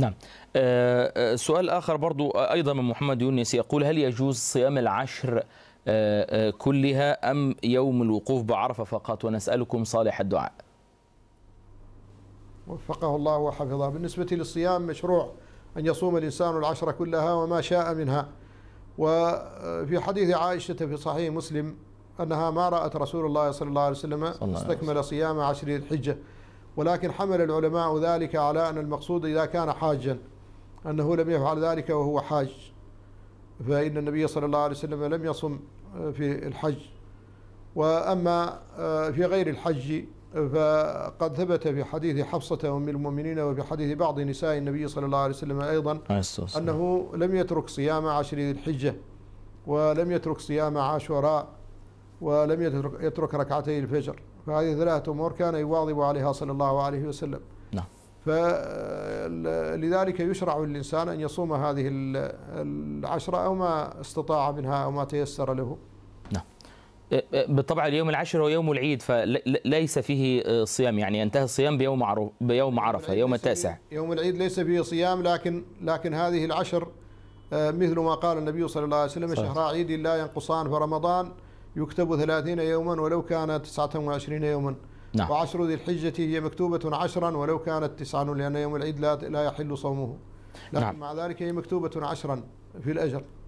نعم آه، آه، سؤال آخر برضو آه، أيضا من محمد يونس يقول هل يجوز صيام العشر كلها أم يوم الوقوف بعرفة فقط ونسألكم صالح الدعاء وفقه الله وحفظه بالنسبة للصيام مشروع أن يصوم الإنسان العشر كلها وما شاء منها وفي حديث عائشة في صحيح مسلم أنها ما رأت رسول الله صلى الله عليه وسلم استكمل صيام عشر الحجة ولكن حمل العلماء ذلك على أن المقصود إذا كان حاجا أنه لم يفعل ذلك وهو حاج فإن النبي صلى الله عليه وسلم لم يصم في الحج وأما آه، في غير الحج فقد ثبت في حديث حفصة أم المؤمنين وفي حديث بعض نساء النبي صلى الله عليه وسلم أيضا أنه لم يترك صيام عشر ذي الحجة ولم يترك صيام عاشوراء ولم يترك, يترك ركعتي الفجر فهذه ثلاثة أمور كان يواظب عليها صلى الله عليه وسلم نعم فلذلك يشرع للإنسان أن يصوم هذه العشرة أو ما استطاع منها أو ما تيسر له نعم بالطبع اليوم العاشر هو يوم العيد فليس فيه آه، صيام يعني ينتهي الصيام بيوم عرفة بيوم عرفة يوم التاسع يوم العيد ليس فيه صيام لكن لكن هذه العشر آه، مثل ما قال النبي صلى الله عليه وسلم شهر عيد لا ينقصان فرمضان يكتب ثلاثين يوما ولو كانت تسعة وعشرين يوما نعم. وعشر ذي الحجة هي مكتوبة عشرا ولو كانت تسعا لأن يوم العيد لا, لا يحل صومه لكن نعم. مع ذلك هي مكتوبة عشرا في الأجر